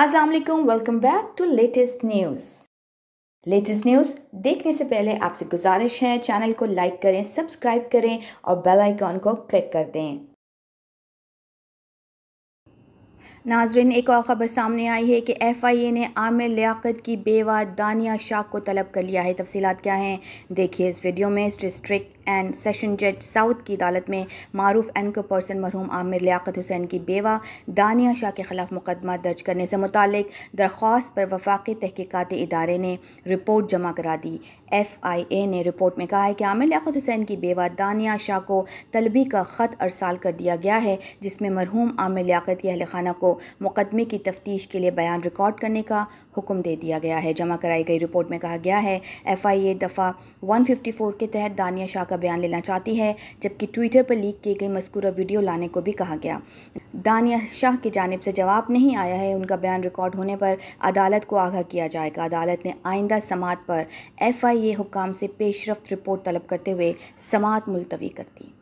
Aslam welcome back to latest news latest news देखने से पहले आपसे गुजारिश है चैनल को लाइक करें सब्सक्राइब करें और बेल आइकॉन को क्लिक कर दें नाजरन एक और ख़बर सामने आई है कि एफ़ आई ए ने आमिर लियाकत की बेवा दानिया शाह को तलब कर लिया है तफसीत क्या हैं देखिए इस वीडियो में डिस्ट्रिक्ट एंड सेशन जज साउथ की अदालत में मारूफ एंकर पर्सन मरहूम आमिर लियाकत हुसैन की बेवा दानिया शाह के खिलाफ मुकदमा दर्ज करने से मुतक दरख्वास्त पर वफाकी तहकीकती इदारे ने रिपोर्ट जमा करा दी एफ़ आई ए ने रिपोर्ट में कहा है कि आमिर लियाकत हुसैन की बेवा दानिया शाह को तलबी का ख़त अरसाल कर दिया गया है जिसमें मरहूम आमिर लियाकत के अहल खाना को मुकदमे की तफ्तीश के लिए बयान रिकॉर्ड करने का हुक्म दे दिया गया है जमा कराई गई रिपोर्ट में कहा गया है एफ़ आई ए दफ़ा वन फिफ्टी फोर के तहत दानिया शाह का बयान लेना चाहती है जबकि ट्विटर पर लीक की गई मस्कूरा वीडियो लाने को भी कहा गया दानिया शाह की जानब से जवाब नहीं आया है उनका बयान रिकॉर्ड होने पर अदालत को आगाह किया जाएगा अदालत ने आइंदा समात पर एफ आई ए हुकाम से पेशरफ रिपोर्ट तलब करते हुए समात मुलतवी कर दी